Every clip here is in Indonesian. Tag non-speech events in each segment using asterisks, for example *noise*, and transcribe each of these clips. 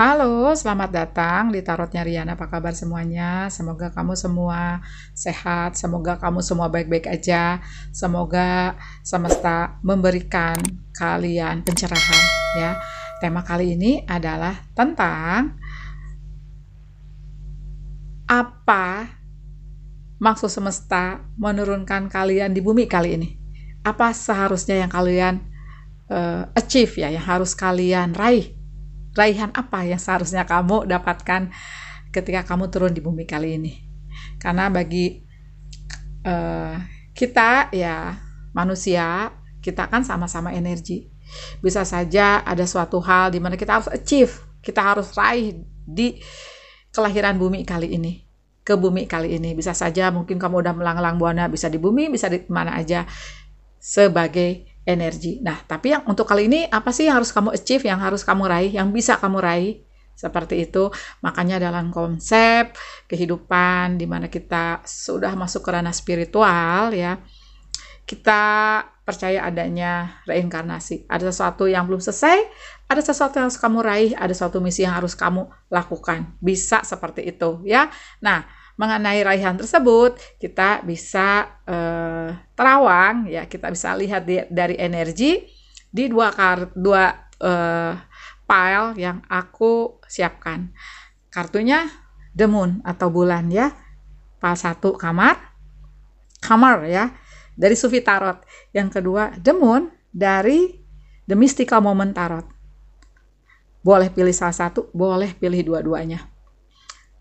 Halo, selamat datang di Tarotnya Riana. Apa kabar semuanya? Semoga kamu semua sehat, semoga kamu semua baik-baik aja. Semoga semesta memberikan kalian pencerahan ya. Tema kali ini adalah tentang apa maksud semesta menurunkan kalian di bumi kali ini. Apa seharusnya yang kalian uh, achieve ya, yang harus kalian raih raihan apa yang seharusnya kamu dapatkan ketika kamu turun di bumi kali ini. Karena bagi uh, kita ya manusia, kita kan sama-sama energi. Bisa saja ada suatu hal di mana kita harus achieve, kita harus raih di kelahiran bumi kali ini ke bumi kali ini bisa saja mungkin kamu udah melanglang buana bisa di bumi bisa di mana aja sebagai energi. Nah, tapi yang untuk kali ini apa sih yang harus kamu achieve, yang harus kamu raih, yang bisa kamu raih? Seperti itu, makanya dalam konsep kehidupan di mana kita sudah masuk ke ranah spiritual ya, kita percaya adanya reinkarnasi. Ada sesuatu yang belum selesai, ada sesuatu yang harus kamu raih, ada suatu misi yang harus kamu lakukan. Bisa seperti itu ya. Nah, mengenai raihan tersebut kita bisa eh, terawang ya kita bisa lihat di, dari energi di dua kar dua eh, file yang aku siapkan kartunya the moon atau bulan ya pile satu kamar kamar ya dari Sufi Tarot yang kedua the moon dari the mystical moment tarot boleh pilih salah satu boleh pilih dua-duanya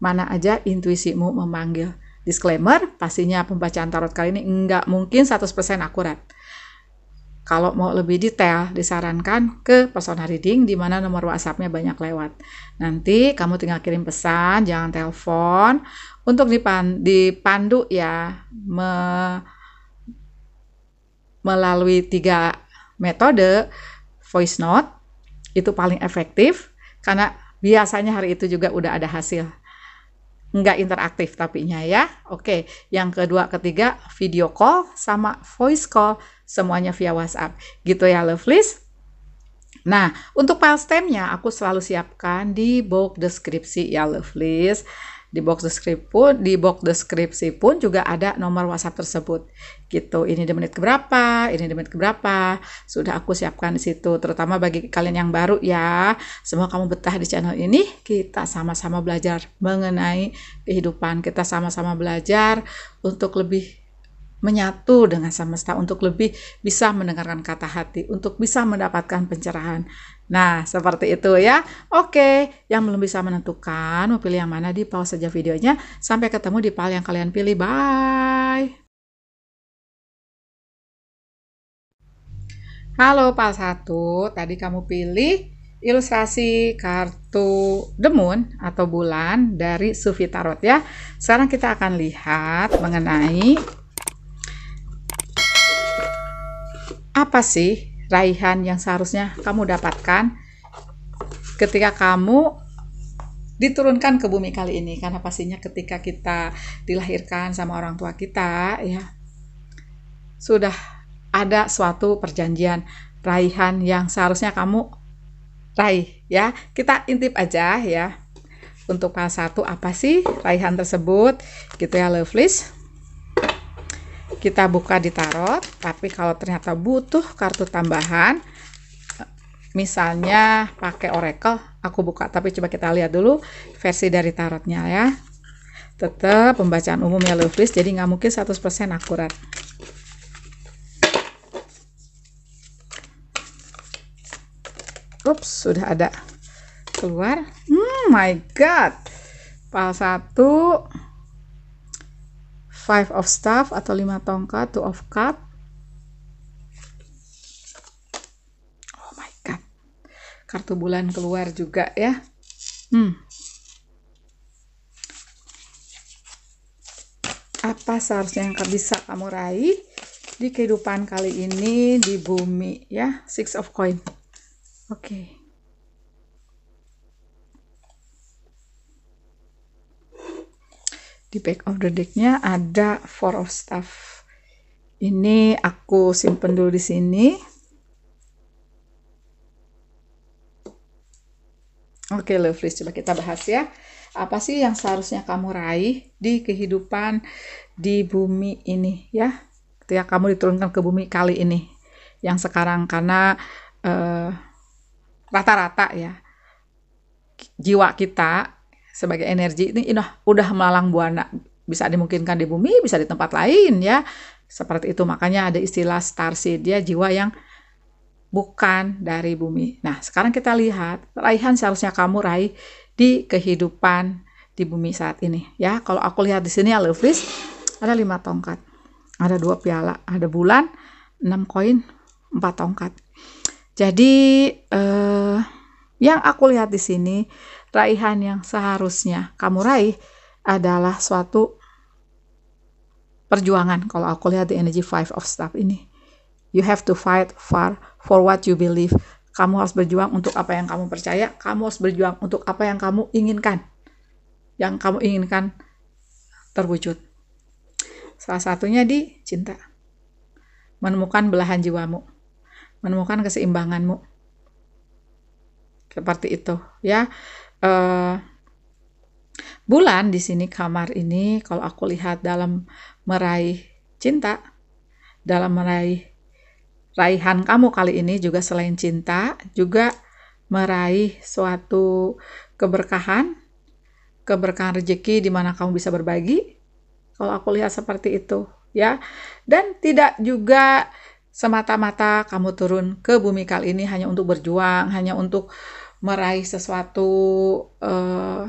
mana aja intuisimu memanggil. Disclaimer, pastinya pembacaan tarot kali ini nggak mungkin 100% akurat. Kalau mau lebih detail, disarankan ke personal reading di mana nomor WhatsApp-nya banyak lewat. Nanti kamu tinggal kirim pesan, jangan telepon, untuk dipandu ya me, melalui tiga metode voice note itu paling efektif karena biasanya hari itu juga udah ada hasil nggak interaktif tapinya ya. Oke, yang kedua, ketiga video call sama voice call semuanya via WhatsApp. Gitu ya Lovelies. Nah, untuk file stemnya aku selalu siapkan di box deskripsi ya Lovelies. Di box deskripsi pun, di box deskripsi pun juga ada nomor WhatsApp tersebut. Gitu. Ini di menit keberapa, ini di menit keberapa. Sudah aku siapkan di situ. Terutama bagi kalian yang baru ya. Semua kamu betah di channel ini. Kita sama-sama belajar mengenai kehidupan. Kita sama-sama belajar untuk lebih menyatu dengan semesta untuk lebih bisa mendengarkan kata hati, untuk bisa mendapatkan pencerahan Nah, seperti itu ya. Oke, yang belum bisa menentukan mau pilih yang mana di pause saja videonya. Sampai ketemu di file yang kalian pilih. Bye. Halo pal 1, tadi kamu pilih ilustrasi kartu demun atau bulan dari Sufi Tarot ya. Sekarang kita akan lihat mengenai apa sih raihan yang seharusnya kamu dapatkan ketika kamu diturunkan ke bumi kali ini karena pastinya ketika kita dilahirkan sama orang tua kita ya sudah ada suatu perjanjian raihan yang seharusnya kamu raih ya kita intip aja ya untuk pas satu apa sih raihan tersebut gitu ya lovelies kita buka di tarot, tapi kalau ternyata butuh kartu tambahan, misalnya pakai oracle, aku buka. Tapi coba kita lihat dulu versi dari tarotnya ya. Tetap pembacaan umum ya Lovelies jadi nggak mungkin 100% akurat. Ups, sudah ada keluar. Hmm, my God. Pal 1, five of staff atau lima tongkat two of cup oh my god kartu bulan keluar juga ya hmm apa seharusnya yang bisa kamu raih di kehidupan kali ini di bumi ya six of coin oke okay. di back of the decknya ada four of staff ini aku simpen dulu di sini oke lovely coba kita bahas ya apa sih yang seharusnya kamu raih di kehidupan di bumi ini ya ketika kamu diturunkan ke bumi kali ini yang sekarang karena eh, rata-rata uh, rata -rata ya jiwa kita sebagai energi ini inah, udah melalang buana bisa dimungkinkan di bumi bisa di tempat lain ya seperti itu makanya ada istilah starseed ya jiwa yang bukan dari bumi. Nah, sekarang kita lihat raihan seharusnya kamu raih di kehidupan di bumi saat ini ya. Kalau aku lihat di sini ya Lovelist ada lima tongkat, ada dua piala, ada bulan, enam koin, empat tongkat. Jadi eh, yang aku lihat di sini raihan yang seharusnya kamu raih adalah suatu perjuangan kalau aku lihat di energy five of staff ini you have to fight far for what you believe kamu harus berjuang untuk apa yang kamu percaya kamu harus berjuang untuk apa yang kamu inginkan yang kamu inginkan terwujud salah satunya di cinta menemukan belahan jiwamu menemukan keseimbanganmu seperti itu ya Eh, bulan di sini kamar ini kalau aku lihat dalam meraih cinta, dalam meraih raihan kamu kali ini juga selain cinta, juga meraih suatu keberkahan, keberkahan rezeki di mana kamu bisa berbagi. Kalau aku lihat seperti itu, ya. Dan tidak juga semata-mata kamu turun ke bumi kali ini hanya untuk berjuang, hanya untuk meraih sesuatu uh,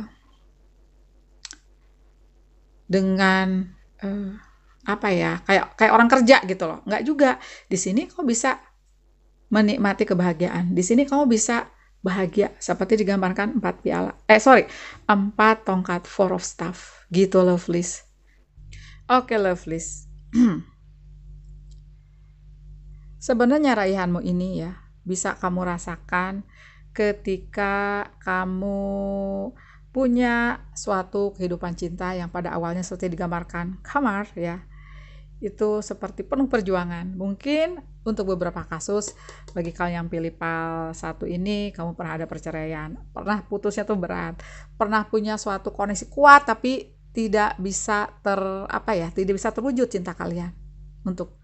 dengan uh, apa ya kayak kayak orang kerja gitu loh nggak juga di sini kau bisa menikmati kebahagiaan di sini kamu bisa bahagia seperti digambarkan empat piala eh sorry empat tongkat four of staff gitu lovelies oke okay, lovelies *clears throat* sebenarnya raihanmu ini ya bisa kamu rasakan ketika kamu punya suatu kehidupan cinta yang pada awalnya seperti digambarkan kamar ya itu seperti penuh perjuangan mungkin untuk beberapa kasus bagi kalian yang pilih pal satu ini kamu pernah ada perceraian pernah putusnya tuh berat pernah punya suatu koneksi kuat tapi tidak bisa ter apa ya tidak bisa terwujud cinta kalian untuk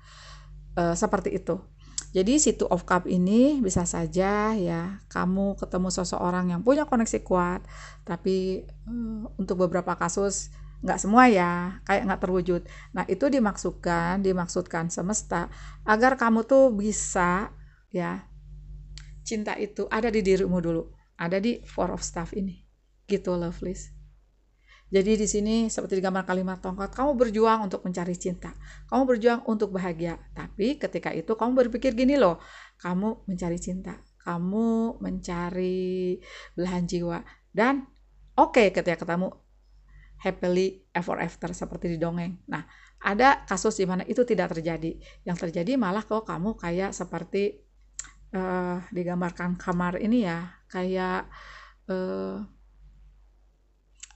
uh, seperti itu jadi si Two of Cup ini bisa saja ya kamu ketemu seseorang yang punya koneksi kuat, tapi uh, untuk beberapa kasus nggak semua ya, kayak nggak terwujud. Nah itu dimaksudkan, dimaksudkan semesta agar kamu tuh bisa ya cinta itu ada di dirimu dulu, ada di Four of Staff ini, gitu lovelies. Jadi di sini seperti digambar kalimat tongkat, kamu berjuang untuk mencari cinta, kamu berjuang untuk bahagia. Tapi ketika itu kamu berpikir gini loh, kamu mencari cinta, kamu mencari belahan jiwa dan oke okay, ketika ketemu happily ever after seperti di dongeng. Nah, ada kasus di mana itu tidak terjadi. Yang terjadi malah kalau kamu kayak seperti uh, digambarkan kamar ini ya, kayak uh,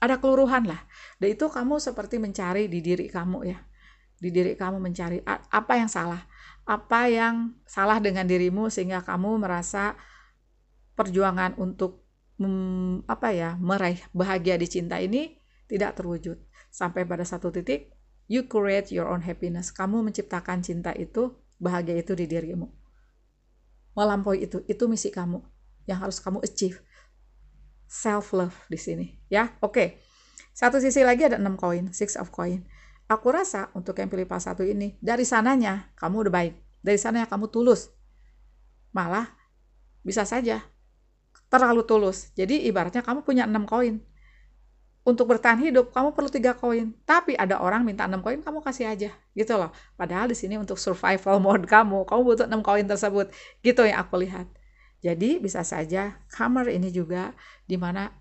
ada keluruhan lah. Dan itu kamu seperti mencari di diri kamu ya. Di diri kamu mencari apa yang salah. Apa yang salah dengan dirimu sehingga kamu merasa perjuangan untuk mem, apa ya, meraih bahagia di cinta ini tidak terwujud. Sampai pada satu titik you create your own happiness. Kamu menciptakan cinta itu, bahagia itu di dirimu. Melampaui itu, itu misi kamu yang harus kamu achieve self love di sini ya oke okay. satu sisi lagi ada enam koin six of coin aku rasa untuk yang pilih pas satu ini dari sananya kamu udah baik dari sananya kamu tulus malah bisa saja terlalu tulus jadi ibaratnya kamu punya enam koin untuk bertahan hidup kamu perlu tiga koin tapi ada orang minta enam koin kamu kasih aja gitu loh padahal di sini untuk survival *laughs* mode kamu kamu butuh enam koin tersebut gitu yang aku lihat jadi bisa saja kamar ini juga dimana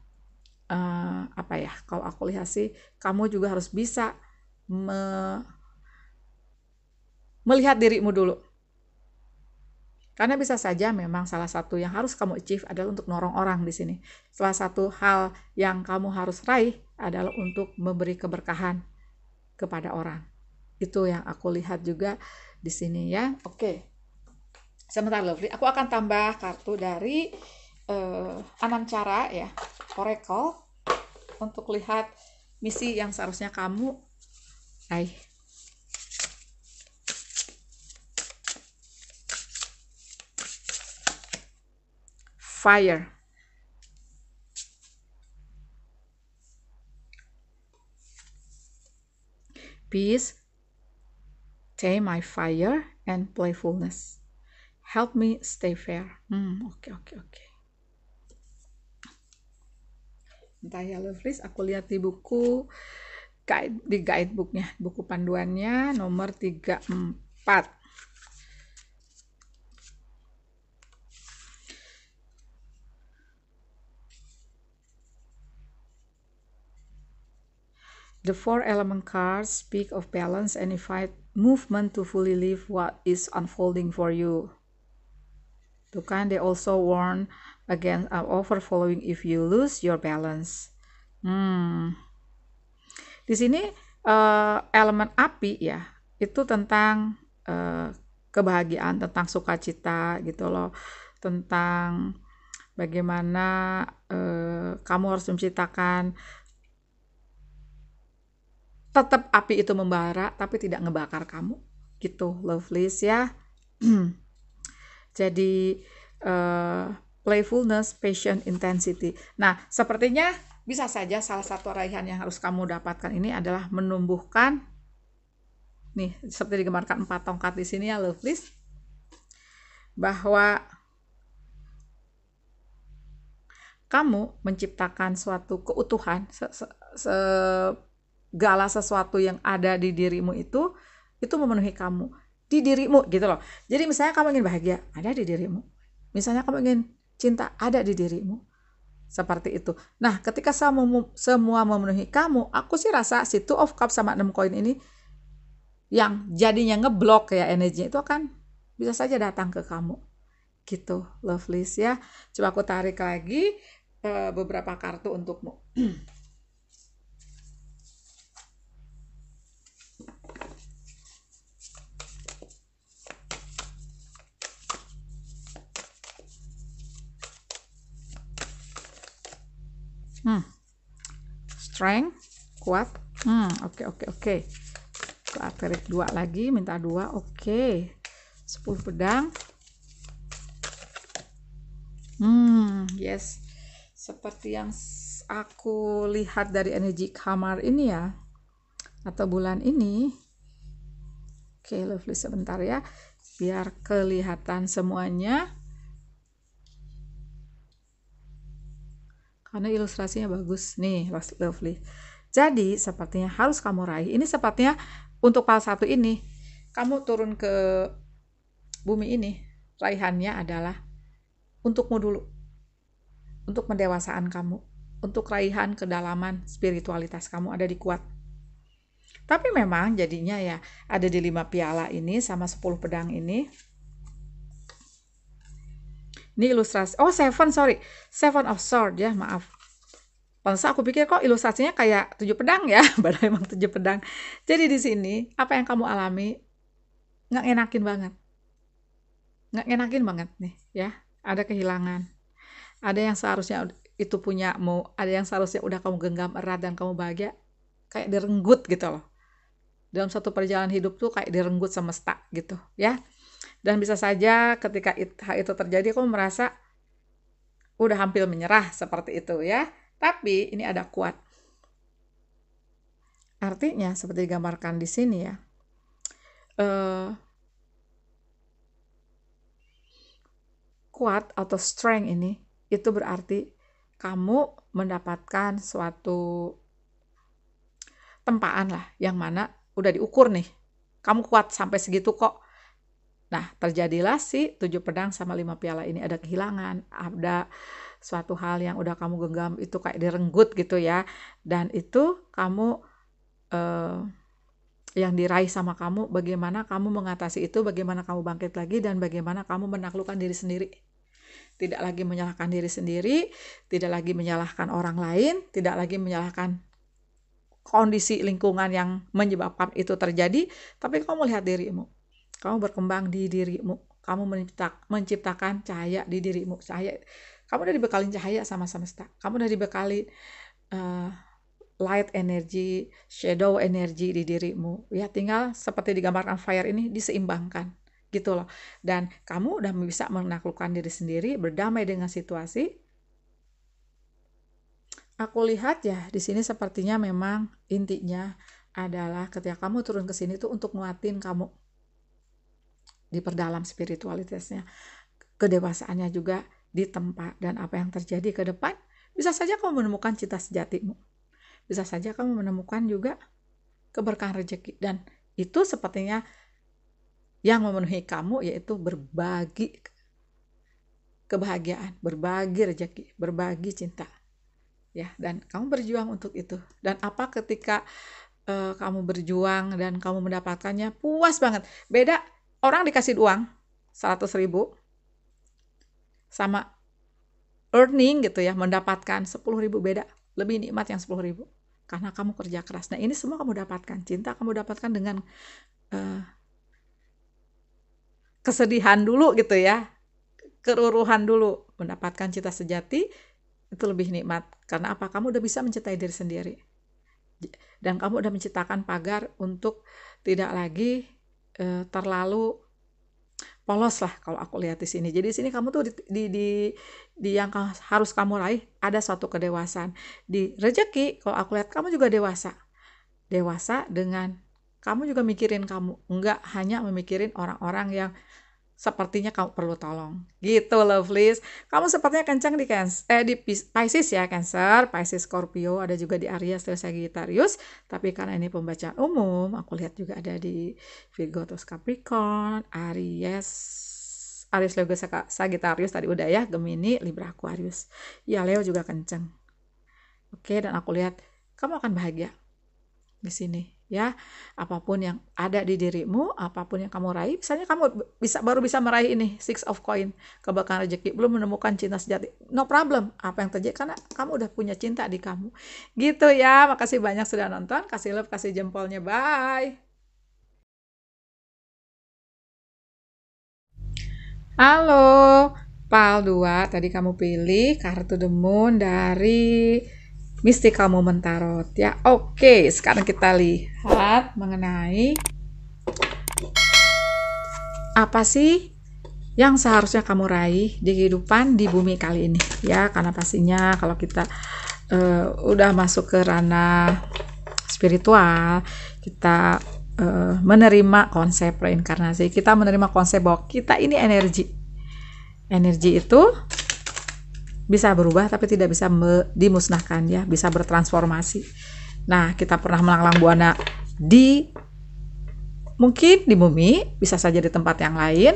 uh, eh, apa ya kalau aku lihat sih kamu juga harus bisa me melihat dirimu dulu. Karena bisa saja memang salah satu yang harus kamu achieve adalah untuk norong orang di sini. Salah satu hal yang kamu harus raih adalah untuk memberi keberkahan kepada orang. Itu yang aku lihat juga di sini ya. Oke. Okay sebentar lovely aku akan tambah kartu dari uh, eh, cara ya Oracle untuk lihat misi yang seharusnya kamu hai fire peace tame my fire and playfulness Help me stay fair. Hmm, oke oke oke. Okay. Entah ya Lovelies, aku lihat di buku guide, di guidebooknya, buku panduannya nomor 34. The four element cards speak of balance and invite movement to fully live what is unfolding for you. Tuh kan, they also warn against uh, over following if you lose your balance. Hmm. Di sini uh, elemen api ya, itu tentang uh, kebahagiaan, tentang sukacita gitu loh, tentang bagaimana uh, kamu harus menciptakan tetap api itu membara tapi tidak ngebakar kamu gitu lovelies ya *clears throat* Jadi uh, playfulness, passion, intensity. Nah, sepertinya bisa saja salah satu raihan yang harus kamu dapatkan ini adalah menumbuhkan nih seperti digambarkan empat tongkat di sini ya list bahwa kamu menciptakan suatu keutuhan se segala sesuatu yang ada di dirimu itu itu memenuhi kamu di dirimu gitu loh. Jadi misalnya kamu ingin bahagia, ada di dirimu. Misalnya kamu ingin cinta, ada di dirimu. Seperti itu. Nah, ketika semua memenuhi kamu, aku sih rasa si two of cup sama enam koin ini yang jadinya ngeblok ya energinya itu akan bisa saja datang ke kamu. Gitu, lovelies ya. Coba aku tarik lagi eh, beberapa kartu untukmu. *clears throat* Hmm. Strength, kuat. Hmm, oke okay, oke okay, oke. Okay. Ke dua lagi, minta dua. Oke. Okay. 10 pedang. Hmm, yes. Seperti yang aku lihat dari energi kamar ini ya atau bulan ini. Oke, okay, lovely sebentar ya. Biar kelihatan semuanya. karena ilustrasinya bagus nih lovely jadi sepertinya harus kamu raih ini sepertinya untuk pal satu ini kamu turun ke bumi ini raihannya adalah untukmu dulu untuk pendewasaan kamu untuk raihan kedalaman spiritualitas kamu ada di kuat tapi memang jadinya ya ada di lima piala ini sama sepuluh pedang ini ini ilustrasi. Oh, Seven, sorry. Seven of Sword ya, maaf. Pansa aku pikir kok ilustrasinya kayak tujuh pedang ya, *laughs* padahal emang tujuh pedang. Jadi di sini apa yang kamu alami nggak enakin banget, nggak enakin banget nih ya. Ada kehilangan, ada yang seharusnya itu punya mau, ada yang seharusnya udah kamu genggam erat dan kamu bahagia, kayak direnggut gitu loh. Dalam satu perjalanan hidup tuh kayak direnggut semesta gitu ya. Dan bisa saja ketika hal itu terjadi kamu merasa udah hampir menyerah seperti itu ya. Tapi ini ada kuat. Artinya seperti digambarkan di sini ya. Uh, kuat atau strength ini itu berarti kamu mendapatkan suatu tempaan lah yang mana udah diukur nih. Kamu kuat sampai segitu kok. Nah, terjadilah si tujuh pedang sama lima piala ini ada kehilangan, ada suatu hal yang udah kamu genggam itu kayak direnggut gitu ya. Dan itu kamu eh, yang diraih sama kamu, bagaimana kamu mengatasi itu, bagaimana kamu bangkit lagi dan bagaimana kamu menaklukkan diri sendiri. Tidak lagi menyalahkan diri sendiri, tidak lagi menyalahkan orang lain, tidak lagi menyalahkan kondisi lingkungan yang menyebabkan itu terjadi, tapi kamu lihat dirimu kamu berkembang di dirimu. Kamu menciptakan cahaya di dirimu. Cahaya. Kamu udah dibekali cahaya sama semesta. Kamu udah dibekali uh, light energy, shadow energy di dirimu. Ya tinggal seperti digambarkan fire ini diseimbangkan gitu loh. Dan kamu udah bisa menaklukkan diri sendiri, berdamai dengan situasi. Aku lihat ya di sini sepertinya memang intinya adalah ketika kamu turun ke sini tuh untuk nguatin kamu diperdalam spiritualitasnya, kedewasaannya juga di tempat dan apa yang terjadi ke depan, bisa saja kamu menemukan cita sejatimu. Bisa saja kamu menemukan juga keberkahan rezeki dan itu sepertinya yang memenuhi kamu yaitu berbagi kebahagiaan, berbagi rezeki, berbagi cinta. Ya, dan kamu berjuang untuk itu. Dan apa ketika uh, kamu berjuang dan kamu mendapatkannya puas banget. Beda orang dikasih uang 100 ribu sama earning gitu ya mendapatkan 10 ribu beda lebih nikmat yang 10 ribu karena kamu kerja keras nah ini semua kamu dapatkan cinta kamu dapatkan dengan uh, kesedihan dulu gitu ya keruruhan dulu mendapatkan cinta sejati itu lebih nikmat karena apa kamu udah bisa mencintai diri sendiri dan kamu udah menciptakan pagar untuk tidak lagi Eh, terlalu polos lah kalau aku lihat di sini. Jadi di sini kamu tuh di, di, di, di yang harus kamu raih ada suatu kedewasaan. Di rejeki kalau aku lihat kamu juga dewasa. Dewasa dengan kamu juga mikirin kamu. Enggak hanya memikirin orang-orang yang sepertinya kamu perlu tolong. Gitu lovelies. Kamu sepertinya kencang di cancer, eh di Pisces ya, Cancer, Pisces, Scorpio, ada juga di Aries, terus Sagittarius, tapi karena ini pembacaan umum, aku lihat juga ada di Virgo terus Capricorn, Aries, Aries Leo Sagittarius tadi udah ya, Gemini, Libra, Aquarius. Ya Leo juga kenceng. Oke, dan aku lihat kamu akan bahagia di sini ya apapun yang ada di dirimu apapun yang kamu raih misalnya kamu bisa baru bisa meraih ini six of coin kebakaran rezeki belum menemukan cinta sejati no problem apa yang terjadi karena kamu udah punya cinta di kamu gitu ya makasih banyak sudah nonton kasih love kasih jempolnya bye halo pal 2 tadi kamu pilih kartu the moon dari mystical moment Tarot ya. Oke, sekarang kita lihat mengenai apa sih yang seharusnya kamu raih di kehidupan di bumi kali ini ya karena pastinya kalau kita uh, udah masuk ke ranah spiritual kita uh, menerima konsep reinkarnasi kita menerima konsep bahwa kita ini energi energi itu bisa berubah tapi tidak bisa dimusnahkan ya, bisa bertransformasi. Nah, kita pernah melanglang buana di mungkin di bumi, bisa saja di tempat yang lain.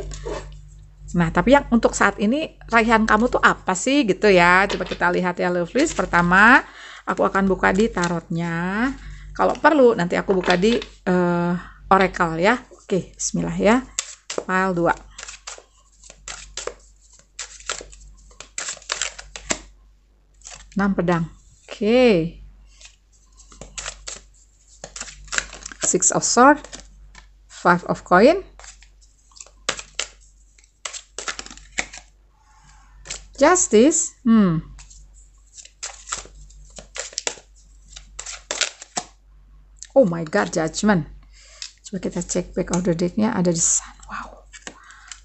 Nah, tapi yang untuk saat ini raihan kamu tuh apa sih gitu ya? Coba kita lihat ya Lovelies. Pertama, aku akan buka di tarotnya. Kalau perlu nanti aku buka di uh, oracle ya. Oke, bismillah ya. file 2. 6 pedang oke okay. six of sword five of coin justice hmm oh my god judgment coba kita cek back order deck-nya ada di sana wow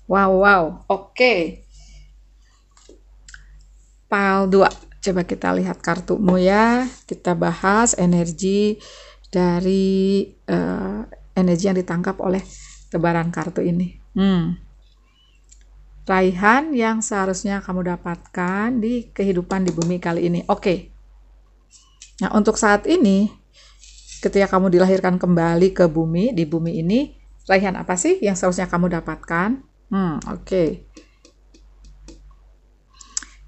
wow wow oke okay. pile 2 Coba kita lihat kartumu ya. Kita bahas energi dari uh, energi yang ditangkap oleh tebaran kartu ini. Hmm. Raihan yang seharusnya kamu dapatkan di kehidupan di bumi kali ini. Oke. Okay. Nah, untuk saat ini ketika kamu dilahirkan kembali ke bumi, di bumi ini raihan apa sih yang seharusnya kamu dapatkan? Hmm, oke. Okay.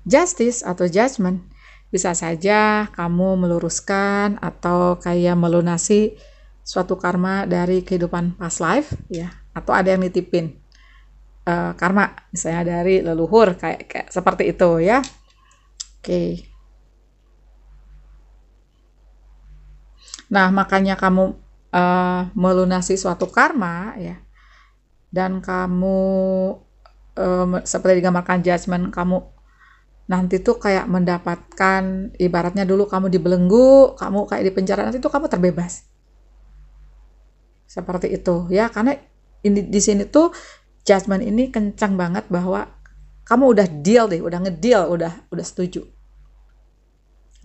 Justice atau judgment bisa saja kamu meluruskan atau kayak melunasi suatu karma dari kehidupan past life ya atau ada yang nitipin uh, karma misalnya dari leluhur kayak, kayak seperti itu ya oke nah makanya kamu uh, melunasi suatu karma ya dan kamu um, seperti digambarkan judgement kamu nanti tuh kayak mendapatkan ibaratnya dulu kamu dibelenggu, kamu kayak di penjara nanti tuh kamu terbebas. Seperti itu ya, karena ini di sini tuh judgment ini kencang banget bahwa kamu udah deal deh, udah ngedeal, udah udah setuju.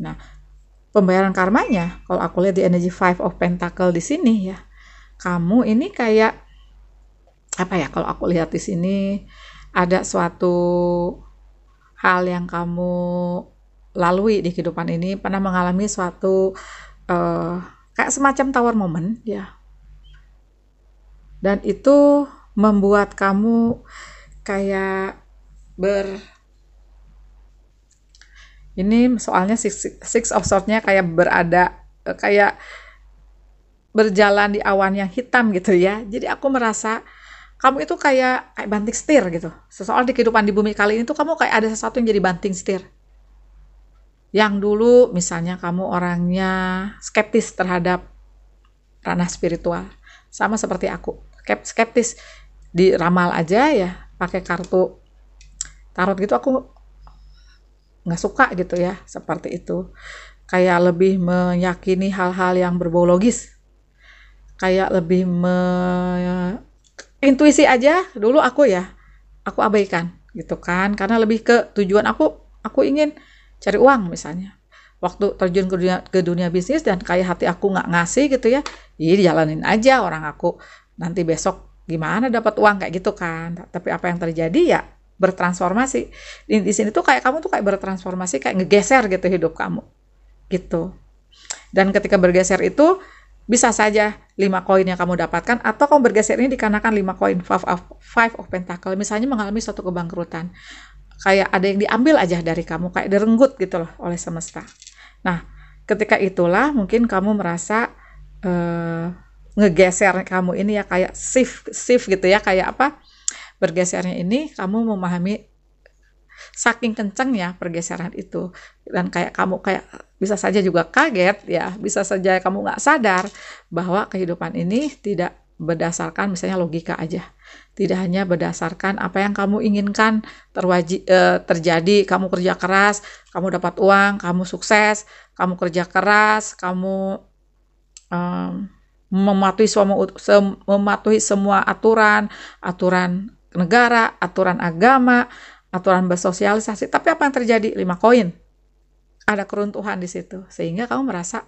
Nah, pembayaran karmanya kalau aku lihat di energy five of pentacle di sini ya, kamu ini kayak apa ya kalau aku lihat di sini ada suatu hal yang kamu lalui di kehidupan ini pernah mengalami suatu uh, kayak semacam tower moment, ya dan itu membuat kamu kayak ber ini soalnya six, six of swords-nya kayak berada kayak berjalan di awan yang hitam gitu ya jadi aku merasa kamu itu kayak kayak banting setir gitu. Seseorang di kehidupan di bumi kali ini tuh kamu kayak ada sesuatu yang jadi banting setir. Yang dulu misalnya kamu orangnya skeptis terhadap ranah spiritual, sama seperti aku. Skeptis di ramal aja ya, pakai kartu tarot gitu aku nggak suka gitu ya, seperti itu. Kayak lebih meyakini hal-hal yang berbologis Kayak lebih me intuisi aja dulu aku ya aku abaikan gitu kan karena lebih ke tujuan aku aku ingin cari uang misalnya waktu terjun ke dunia, ke dunia bisnis dan kayak hati aku nggak ngasih gitu ya iya jalanin aja orang aku nanti besok gimana dapat uang kayak gitu kan tapi apa yang terjadi ya bertransformasi di, di sini tuh kayak kamu tuh kayak bertransformasi kayak ngegeser gitu hidup kamu gitu dan ketika bergeser itu bisa saja lima koin yang kamu dapatkan atau kamu bergeser ini dikarenakan lima koin five of, five of pentacle misalnya mengalami suatu kebangkrutan kayak ada yang diambil aja dari kamu kayak direnggut gitu loh oleh semesta nah ketika itulah mungkin kamu merasa uh, ngegeser kamu ini ya kayak shift shift gitu ya kayak apa bergesernya ini kamu memahami saking kencengnya pergeseran itu dan kayak kamu kayak bisa saja juga kaget ya bisa saja kamu nggak sadar bahwa kehidupan ini tidak berdasarkan misalnya logika aja tidak hanya berdasarkan apa yang kamu inginkan terwajib, eh, terjadi kamu kerja keras kamu dapat uang kamu sukses kamu kerja keras kamu um, mematuhi semua mematuhi semua aturan aturan negara aturan agama aturan bersosialisasi. Tapi apa yang terjadi? lima koin. Ada keruntuhan di situ. Sehingga kamu merasa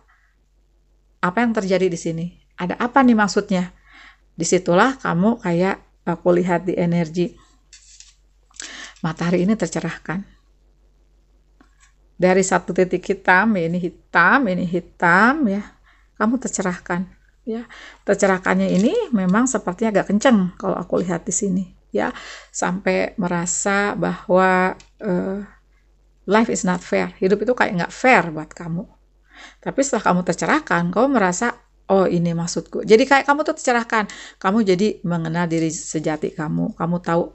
apa yang terjadi di sini? Ada apa nih maksudnya? Disitulah kamu kayak aku eh, lihat di energi. Matahari ini tercerahkan. Dari satu titik hitam, ini hitam, ini hitam ya. Kamu tercerahkan ya. Tercerahkannya ini memang sepertinya agak kenceng kalau aku lihat di sini ya sampai merasa bahwa uh, life is not fair hidup itu kayak nggak fair buat kamu tapi setelah kamu tercerahkan kamu merasa oh ini maksudku jadi kayak kamu tuh tercerahkan kamu jadi mengenal diri sejati kamu kamu tahu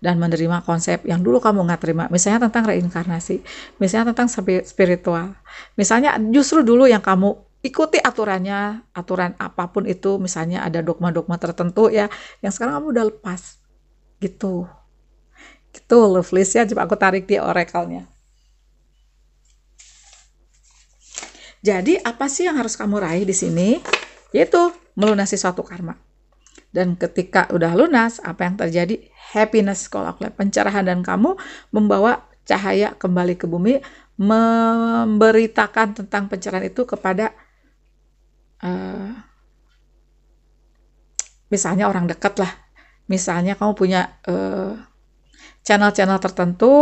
dan menerima konsep yang dulu kamu nggak terima misalnya tentang reinkarnasi misalnya tentang spiritual misalnya justru dulu yang kamu ikuti aturannya, aturan apapun itu, misalnya ada dogma-dogma tertentu ya, yang sekarang kamu udah lepas gitu gitu love ya coba aku tarik dia oracle-nya jadi apa sih yang harus kamu raih di sini yaitu melunasi suatu karma dan ketika udah lunas apa yang terjadi happiness kalau aku lihat pencerahan dan kamu membawa cahaya kembali ke bumi memberitakan tentang pencerahan itu kepada uh, misalnya orang dekat lah Misalnya kamu punya eh, channel-channel uh, tertentu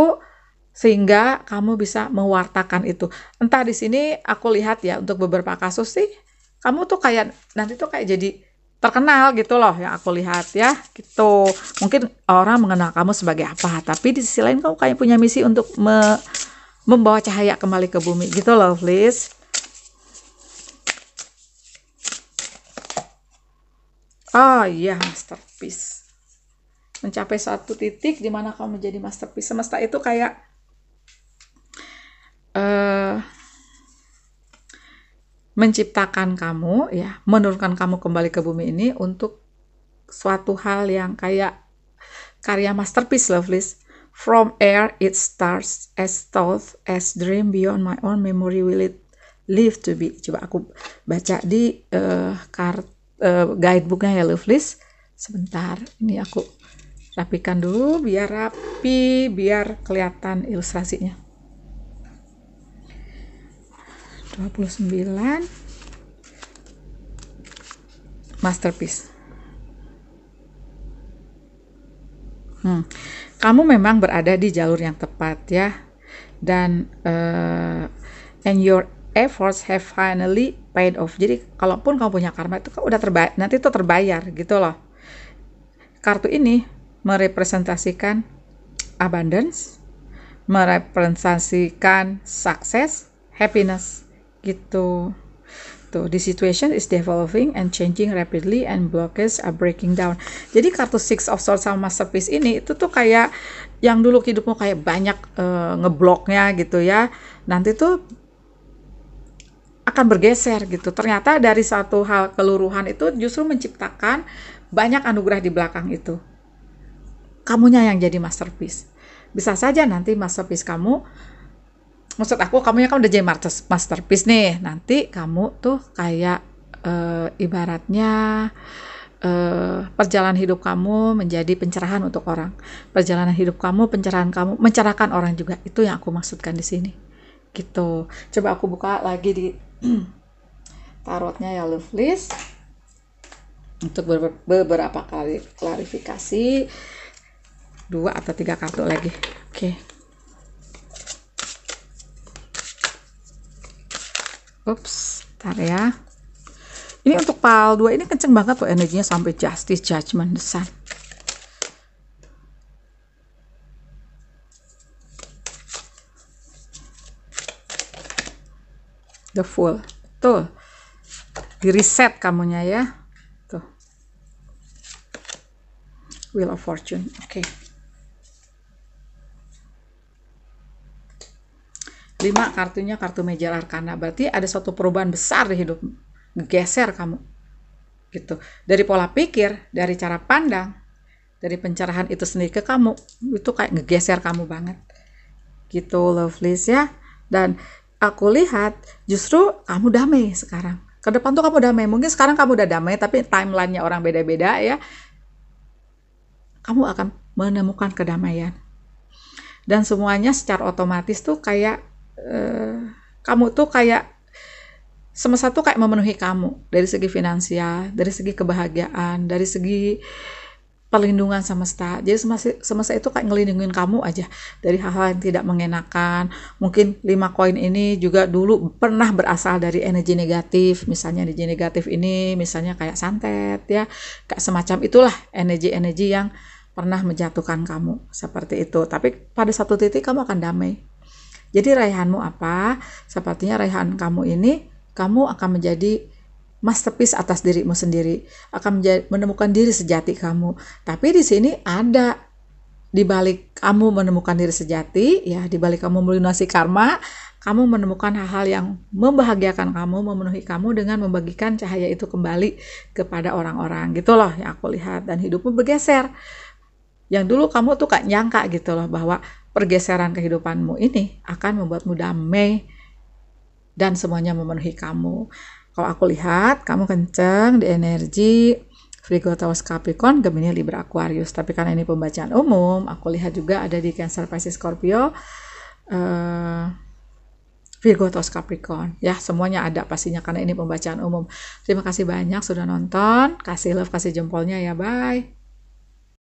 sehingga kamu bisa mewartakan itu. Entah di sini aku lihat ya untuk beberapa kasus sih kamu tuh kayak nanti tuh kayak jadi terkenal gitu loh yang aku lihat ya gitu mungkin orang mengenal kamu sebagai apa tapi di sisi lain kamu kayak punya misi untuk me membawa cahaya kembali ke bumi gitu loh please oh iya masterpiece mencapai satu titik di mana kamu menjadi masterpiece semesta itu kayak uh, menciptakan kamu ya menurunkan kamu kembali ke bumi ini untuk suatu hal yang kayak karya masterpiece lovelies From air it starts as thought as dream beyond my own memory will it live to be. Coba aku baca di uh, eh, kart uh, eh, guidebooknya ya Lovelies. Sebentar, ini aku Rapikan dulu biar rapi, biar kelihatan ilustrasinya. 29 masterpiece. Hmm. Kamu memang berada di jalur yang tepat ya. Dan uh, and your efforts have finally paid off. Jadi kalaupun kamu punya karma itu kan udah terbayar, nanti itu terbayar gitu loh. Kartu ini merepresentasikan abundance, merepresentasikan sukses, happiness gitu. Tuh, the situation is developing and changing rapidly and blockages are breaking down. Jadi kartu Six of Swords sama Masterpiece ini itu tuh kayak yang dulu hidupmu kayak banyak uh, ngebloknya gitu ya. Nanti tuh akan bergeser gitu. Ternyata dari satu hal keluruhan itu justru menciptakan banyak anugerah di belakang itu kamunya yang jadi masterpiece. Bisa saja nanti masterpiece kamu maksud aku kamunya kan udah jadi masterpiece nih. Nanti kamu tuh kayak e, ibaratnya e, perjalanan hidup kamu menjadi pencerahan untuk orang. Perjalanan hidup kamu, pencerahan kamu, mencerahkan orang juga. Itu yang aku maksudkan di sini. Gitu. Coba aku buka lagi di *clears throat* tarotnya ya love list untuk beberapa kali klarifikasi dua atau tiga kartu lagi oke okay. ups tar ya ini untuk pal 2 ini kenceng banget tuh energinya sampai justice judgment the sun the full tuh di reset kamunya ya tuh wheel of fortune oke okay. Lima kartunya kartu meja arkana. Berarti ada suatu perubahan besar di hidup. Geser kamu. Gitu. Dari pola pikir, dari cara pandang, dari pencerahan itu sendiri ke kamu, itu kayak ngegeser kamu banget. Gitu lovelies ya. Dan aku lihat justru kamu damai sekarang. Ke depan tuh kamu damai. Mungkin sekarang kamu udah damai tapi timelinenya orang beda-beda ya. Kamu akan menemukan kedamaian dan semuanya secara otomatis tuh kayak Eh, kamu tuh kayak semesta tuh kayak memenuhi kamu dari segi finansial, dari segi kebahagiaan, dari segi perlindungan semesta. Jadi semesta, semesta itu kayak ngelindungin kamu aja dari hal-hal yang tidak mengenakan. Mungkin lima koin ini juga dulu pernah berasal dari energi negatif, misalnya energi negatif ini misalnya kayak santet ya, kayak semacam itulah energi-energi yang pernah menjatuhkan kamu seperti itu. Tapi pada satu titik kamu akan damai jadi raihanmu apa? Sepertinya raihan kamu ini kamu akan menjadi masterpiece atas dirimu sendiri, akan menjadi, menemukan diri sejati kamu. Tapi di sini ada di balik kamu menemukan diri sejati, ya di balik kamu melunasi karma, kamu menemukan hal-hal yang membahagiakan kamu, memenuhi kamu dengan membagikan cahaya itu kembali kepada orang-orang. Gitu loh yang aku lihat dan hidupmu bergeser yang dulu kamu tuh kayak nyangka gitu loh bahwa pergeseran kehidupanmu ini akan membuatmu damai dan semuanya memenuhi kamu. Kalau aku lihat kamu kenceng di energi Virgo Taurus Capricorn, Gemini Libra Aquarius. Tapi karena ini pembacaan umum, aku lihat juga ada di Cancer Pisces Scorpio uh, Virgo Taurus Capricorn. Ya, semuanya ada pastinya karena ini pembacaan umum. Terima kasih banyak sudah nonton. Kasih love, kasih jempolnya ya. Bye.